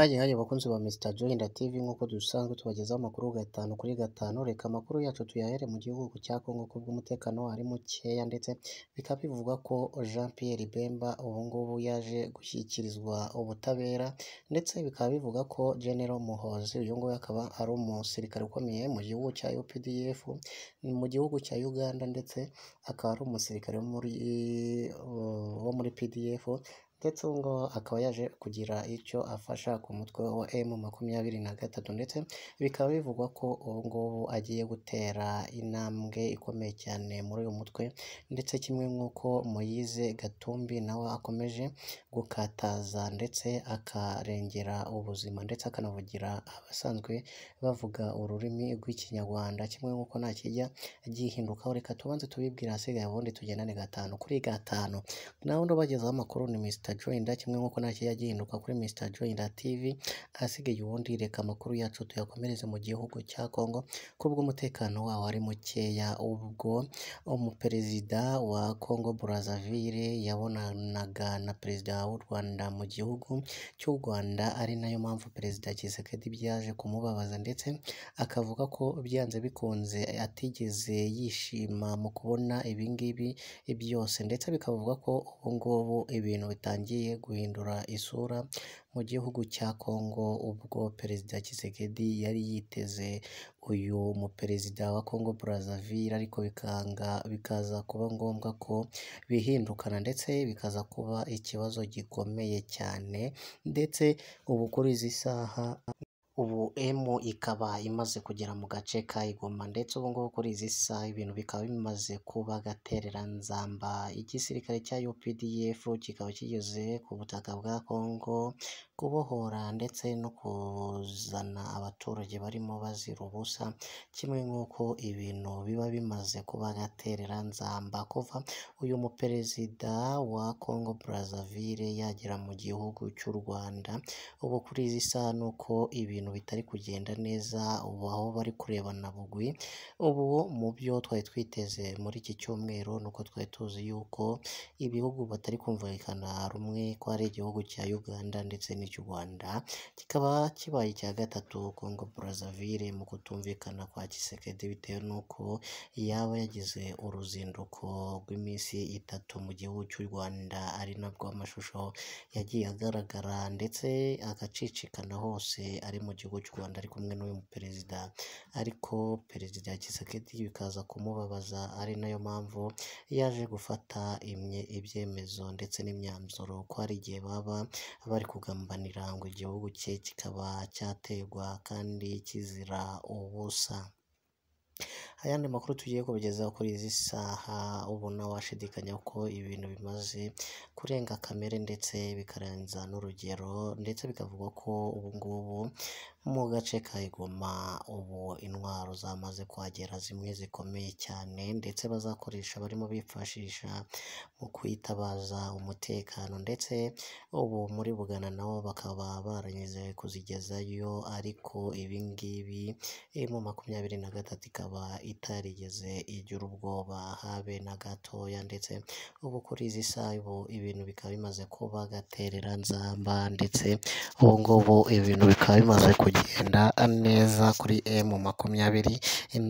Haje haje bakunzi ba Mr Joyenda TV nk'uko dusanzwe tubagezaho amakuru gatanu kuri gatanu reka amakuru yacu tuyahere mu gihugu cya Congo kubwo umutekano ari mukeya ndetse bikaba bivugwa ko Jean Pierre Bemba ubu ngubu yaje gushyikirizwa ubutabera ndetse bikaba bivuga ko General Muhozi uyu nguyu akaba ari umusirikare ukomeye mu gihugu cya UPDF mu gihugu cya Uganda ndetse akaba ari umusirikare muri wo muri PDF ndetse ubu ngubu akaba yaje kugira icyo afasha ku mutwe wa emu makumyabiri na gatatu ndetse bikaba bivugwa ko ubu ngubu agiye gutera intambwe ikomeye cyane muri uyu mutwe ndetse kimwe nk'uko muyize Gatumbi nawe akomeje gukataza ndetse akarengera ubuzima ndetse akanavugira abasanzwe bavuga ururimi rw'ikinyarwanda kimwe nk'uko nta kijya gihindukaho reka tubanze tubibwira ahasigaye ubundi tugendane gatanu kuri gatanu nawe undi ubagezaho amakuru ni Mr Mr Joyner kimwe nk'uko nacyo yagihinduka kuri Mr Joyner TV ahasigaye ubundi reka amakuru yacu tuyakomereze mu gihugu cya Congo kubwo umutekano wawe ari mukeya ubwo umuperezida wa Congo Brazzaville yabonanaga na perezida w'u Rwanda mu gihugu cy'u Rwanda ari nayo mpamvu perezida Tshisekedi byaje kumubabaza ndetse akavuga ko byanze bikunze atigeze yishima mu kubona ibi ngibi byose ndetse bikavuga ko ubu ngubu ibintu bitanga bitangiye guhindura isura mu gihugu cya Congo ubwo Perezida Tshisekedi yari yiteze uyu muperezida wa Congo Brazzaville ariko bikanga bikaza kuba ngombwa ko bihindukana ndetse bikaza kuba ikibazo gikomeye cyane ndetse ubu kuri izi saha ubu emu ikaba imaze kugera mu gace ka Igoma ndetse ubu ngubu kuri izi saha ibintu bikaba bimaze kuba gatereranzamba, igisirikare cya UPDF kikaba kigeze ku butaka bwa Congo kubohora ndetse no kuzana abaturage barimo bazira ubusa, kimwe nk'uko ibintu biba bimaze kuba agaterera nzamba kuva uyu muperezida wa Congo Brazzaville yagera mu gihugu cy'u Rwanda, ubu kuri izi saha ni uko ibintu bitari kugenda neza, ubu aho bari kurebana bugwi, ubu mu byo twari twiteze muri iki cyumweru ni uko twari tuzi yuko ibihugu batari kumvikana rumwe ko ari igihugu cya Uganda ndetse ni cy'u Rwanda kikaba kibaye icya gatatu Congo Brazzaville mu kutumvikana kwa Kisekedi bitewe n'uko yaba yagize uruzinduko rw'iminsi itatu mu gihugu cy'u Rwanda ari nabwo amashusho yagiye agaragara ndetse agacicikana hose ari mu gihugu cy'u Rwanda ari kumwe n'uyu perezida ariko perezida Kisekedi bikaza kumubabaza ari nayo mpamvu yaje gufata imye ibyemezo ndetse n'imyanzuro ko hari igihe baba bari kugambana kurwanira ngo igihugu cye kikaba cyategwa kandi kizira ubusa ayandi makuru tugiye kubagezaho kuri izi saha ubona washidikanya ko ibintu bimaze kurenga kamere ndetse bikarenza n'urugero ndetse bikavuga ko ubu ngubu mu gace ka Goma ubu intwaro zamaze kuhagera zimwe zikomeye cyane ndetse bazakoresha barimo bifashisha mu kwitabaza umutekano ndetse ubu muri Bugana nabo bakaba baranyuze kuzigezayo ariko ibi ngibi mu makumyabiri na gatatu ikaba itarigeze igira ubwoba habe na gatoya ndetse ubu kuri izi saha ubu ibintu bikaba bimaze kuba gatereranzamba ndetse ubu ngubu ibintu bikaba bimaze ku kugenda neza kuri M makumyabiri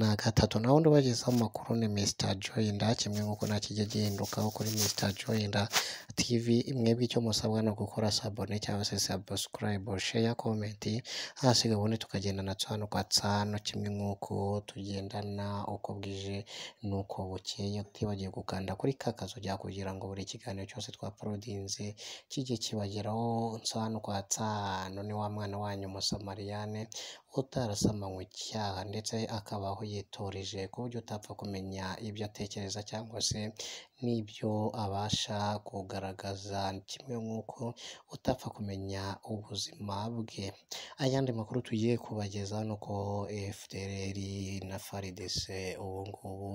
na gatatu na wundi amakuru ni Mr Joyinda kimwe nk'uko nakijya gihindukaho kuri Mr Joyinda tv mwebwe icyo musabwa ni ugukora sabone cyangwa se sabusikarayibu sheya komenti hasi ubundi tukagendana hano kwa tsano kimwe nk'uko tugendana uko bwije n'uko bukeye utibagiwe gukanda kuri ka kazu kugira ngo buri kiganiro cyose twa twaporodinze kijye kibageraho hano kwa tsano ni wa mwana wanyu musamariyane utarasamanywe icyaha ndetse akabaho yitoreje ku buryo utapfa kumenya ibyo atekereza cyangwa se n'ibyo abasha kugaragaza kimwe nk'uko utapfa kumenya ubuzima bwe. Ayandi makuru tugiye kubageza ni uko FDLR na FARDC ubu ngubu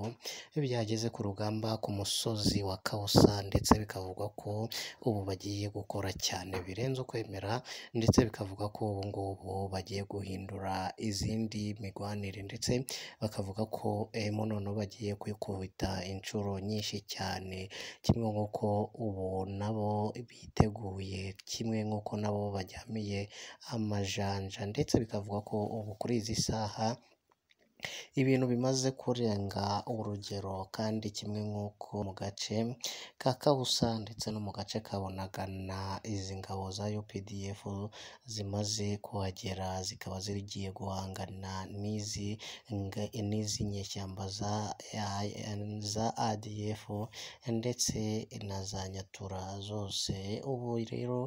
byageze ku rugamba ku musozi wa Kawusa ndetse bikavugwa ko ubu bagiye gukora cyane birenze ukwemera ndetse bikavuga ko ubu ngubu bagiye guhindura izindi migwanire ndetse bakavuga ko eh, munono bagiye kwikubita inshuro nyinshi cyane kimwe nk'uko ubu nabo biteguye kimwe nk'uko nabo baryamiye amajanja ndetse bikavuga ko ubu kuri izi saha Ibintu bimaze kurenga urugero kandi kimwe nk'uko mu gace ka Kabusa ndetse no mu gace ka Bunagana izi ngabo za UPDF zimaze kuhagera zikaba zigiye guhangana n'izi n'izi nyeshyamba za ADF ndetse na za Nyatura zose, ubu rero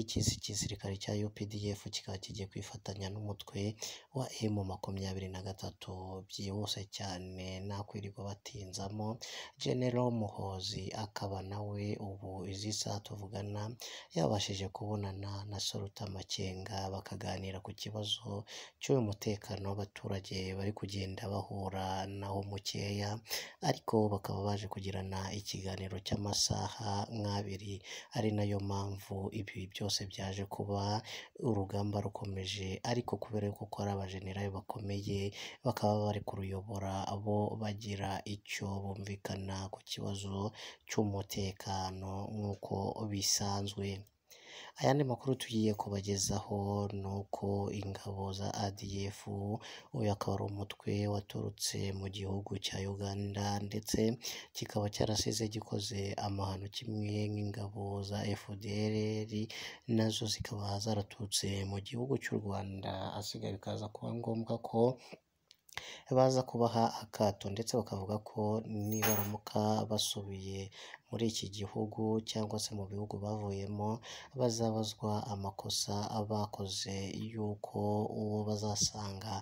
iki gisirikare cya UPDF kikaba kigiye kwifatanya n'umutwe wa M makumyabiri na gatatu. byihuse cyane nta kwirirwa batinzamo, Genero muhozi akaba nawe ubu izi saha tuvugana yabashije kubonana na Saluta Makenga bakaganira ku kibazo cy'uyu mutekano w'abaturage bari kugenda bahura nawo mukeya, ariko bakaba baje kugirana ikiganiro cy'amasaha nk'abiri, ari nayo mpamvu ibi byose byaje kuba, urugamba rukomeje ariko kubera yuko ko ari abajenerali bakomeye bakaba baba bari kuruyobora bo bagira icyo bumvikana ku kibazo cy'umutekano nk'uko bisanzwe. Ayandi makuru tugiye kubagezaho ni uko ingabo za ADF, uyu akaba ari umutwe waturutse mu gihugu cya Uganda ndetse kikaba cyarasize gikoze amahano kimwe nk'ingabo za FDLR nazo zikaba zaraturutse mu gihugu cy'u Rwanda, ahasigaye bikaza kuba ngombwa ko baza kubaha akato ndetse bakavuga ko nibaramuka basubiye muri iki gihugu cyangwa se mu bihugu bavuyemo, bazabazwa amakosa bakoze y'uko uwo bazasanga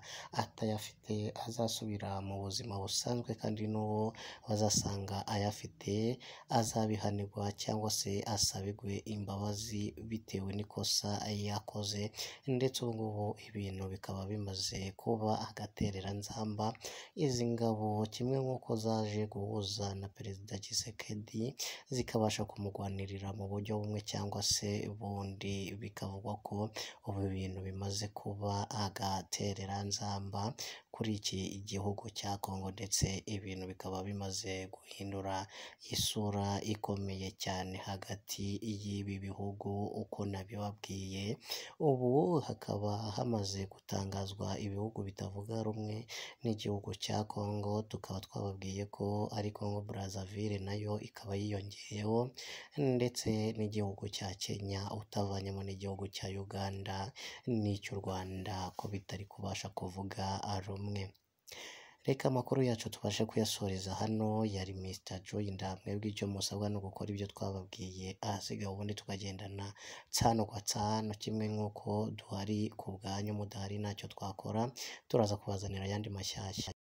atayafite azasubira mu buzima busanzwe kandi n'uwo bazasanga ayafite azabihanirwa cyangwa se asabirwe imbabazi bitewe n'ikosa yakoze ndetse ubu ngubu ibintu bikaba bimaze kuba agatereranzamba, izi ngabo kimwe nk'uko zaje guhuza na Perezida Tshisekedi zikabasha kumurwanirira mu buryo bumwe cyangwa se ubundi, bikavugwa ko ubu bintu bimaze kuba agatereranzamba kuri iki gihugu cya Congo ndetse ibintu bikaba bimaze guhindura isura ikomeye cyane hagati y'ibi bihugu uko nabibabwiye, ubu hakaba hamaze gutangazwa ibihugu bitavuga rumwe n'igihugu cya Congo tukaba twababwiye ko ari Kongo Brazzaville nayo ikaba yiyongeyeho ndetse n'igihugu cya Kenya utavanyemo n'igihugu cya Uganda n'icy'u Rwanda ko bitari kubasha kuvuga rumwe. rumwe reka amakuru yacu tubashe kuyasoreza hano yari Mr Joy ndamwebwe ibyo musabwa no gukora ibyo twababwiye ahasigaye ubundi tukagendana tsano kwa tsano kimwe nk'uko duhari ku bwanyu mudahari ntacyo twakora turaza kubazanira ayandi mashyashya